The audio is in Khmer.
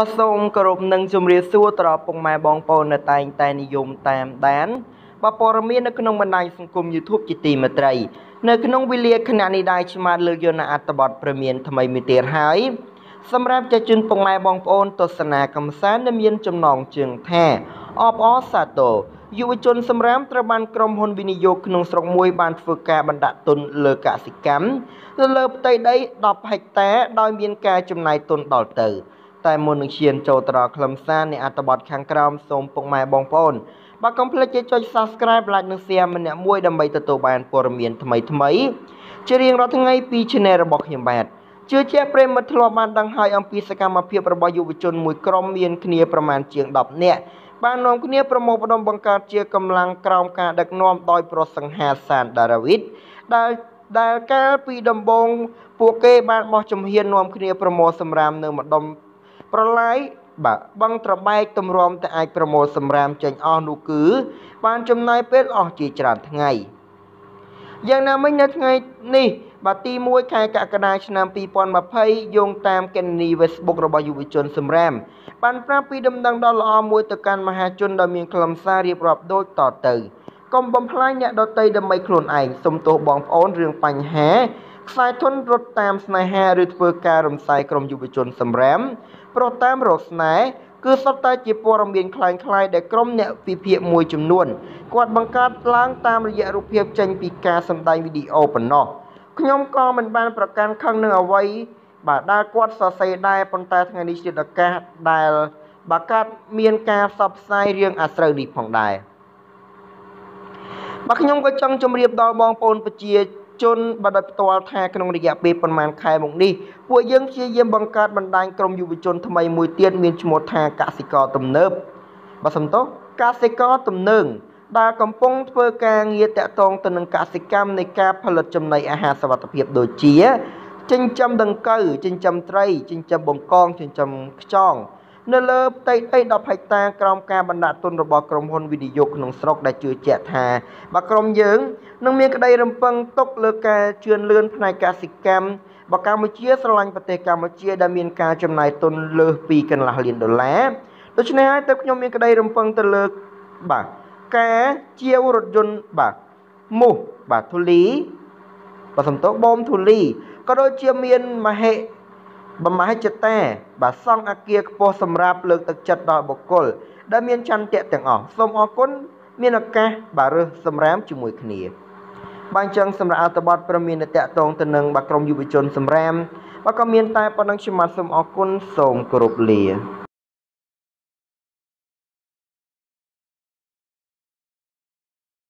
បាទសូមគោរពនិង ជម្រាបសួរទៅដល់ពុកម៉ែបងប្អូននៅតែងតែនិយមតាមដានបាទព័ត៌មាននៅក្នុងបណ្ដាញសង្គម YouTube ជាទីមេត្រីនៅក្នុងវេលាគណៈនេះដែរឆ្មាតលើកយកនៅអត្ថបទព្រមានថ្មីមួយទៀតហើយសម្រាប់ចាជូនពុកម៉ែបងប្អូនទស្សនាកំសាន្តដែលមានចំណងជើងថាអបអសាទរយុវជនសម្រាមត្រូវបានក្រុមហ៊ុនវិនិយោគក្នុងស្រុកមួយបានធ្វើការបណ្ដាក់ទុន លើកសិកម្មលើផ្ទៃដី10ហិកតាដោយមានការចំណាយទុនដល់ទៅតែមុននឹងឈានចូលទៅដល់ខ្លឹមសារនៃអត្ថបទខាងក្រោមសូមពុកម៉ែបងប្អូនបាទកុំភ្លេចចុច Subscribe Like និង Share ម្នាក់មួយដើម្បីទទួលបានព័ត៌មានថ្មីៗជារៀងរាល់ថ្ងៃពី Channel របស់ខ្ញុំបាទជឿជាក់ប្រិមត្តធ្លាប់បានដឹងហើយអំពីសកម្មភាពរបស់យុវជនមួយក្រុមមានគ្នាប្រមាណជាង10នាក់បាននាំគ្នាប្រមូលផ្ដុំបង្កើតជាកម្លាំងក្រោមការដឹកនាំដោយប្រសង្ហាសានដារ៉ាវីតដែលដែលកាលពីដំបូងពួកគេ បានបោះជំហាននាំគ្នាប្រមូលសម្រាមនៅម្ដុំប្រឡាយបាទបឹងត្របែកទំរំតែអាចប្រមូលសម្រាមចេញអស់នោះគឺ បានចំណាយពេលអស់ជាច្រើនថ្ងៃយ៉ាងណាមិញនៅថ្ងៃនេះ បាទទី1ខែកក្កដាឆ្នាំ2020យោងតាមកេននី Facebook របស់យុវជនសម្រាម បានប្រាប់ពីដំណឹងដ៏ល្អមួយទៅកាន់មហាជនដែលមានខ្លឹមសាររៀបរាប់ដូចតទៅកុំបំផ្លាញអ្នកដទៃដើម្បីខ្លួនឯងសុំទោសបងប្អូនរឿងបញ្ហាខ្សែធនរត់តាមស្នេហាឬធ្វើការរំសាយក្រុមយុវជនសម្រាមប្រតាមរកស្នេហ៍គឺសុទ្ធតែជាព័ត៌មានคล้ายៗដែលក្រុមអ្នកវិភាគមួយចំនួនគាត់បង្កើតឡើងតាមរយៈរូបភាពចេញពីការសម្ដែងវីដេអូប៉ុណ្ណោះខ្ញុំក៏មិនបានប្រកាន់ខឹងនឹងអ្វីបាទដែលគាត់សរសេរដែរប៉ុន្តែថ្ងៃនេះជាឱកាសដែលបើកើតមានការផ្សព្វផ្សាយរឿងអាស្រូវនេះផងដែរបាទខ្ញុំក៏ចង់ជម្រាបដល់បងប្អូនប្រជាជនបដិផ្ទាល់ថាក្នុងរយៈពេលប្រមាណខែមកនេះពួកយើងព្យាយាមបង្កើតបណ្ដាញក្រុមយុវជនថ្មីមួយទៀតមានឈ្មោះថាកសិករ ទំនើបបាទសំទោសកសិករទំនើបដែលកំពុងធ្វើការងារតាក់ទងទៅនឹងកសិកម្មនៃការ ផលិតចំណីអាហារសុវត្ថិភាពដូចជាចិញ្ចឹមដង្កូវចិញ្ចឹមត្រីចិញ្ចឹមបង្កងចិញ្ចឹមខ្យងនៅលើផ្ទៃដី10ហិកតាក្រោមការបណ្ដាក់ទុនរបស់ក្រុមហ៊ុនវិនិយោគក្នុងស្រុកដែលជឿជាក់ថាបើក្រុមយើងនឹងមានក្តីរំពឹងទុកលើការជឿនលឿនផ្នែកកសិកម្មបើកម្ពុជាស្រឡាញ់ប្រទេសកម្ពុជាដែលមានការចំណាយទុនលើសពីកន្លះលានដុល្លារដូច្នេះហើយទើបខ្ញុំមានក្តីរំពឹងទៅលើបាទការជាវរថយន្តបាទមូសបាទធូលីបាទសំតោបូមធូលីក៏ដូចជាមានមហិបំហិច្ឆតាបាទសង់អាគារខ្ពស់សម្រាប់លើកទឹកចិត្តដល់បុគ្គលដែលមានចន្ទៈទាំងអស់សូមអរគុណមានឱកាសបាទរើសសម្រាមជាមួយគ្នាបានចឹងសម្រាប់អត្ថបទព្រមមានតកតងទៅនឹងបាទក្រមយុវជនសម្រាមបាទក៏មានតែប៉ុណ្្នឹងខ្ញុំបាទសូមអរគុណសូមគោរពលា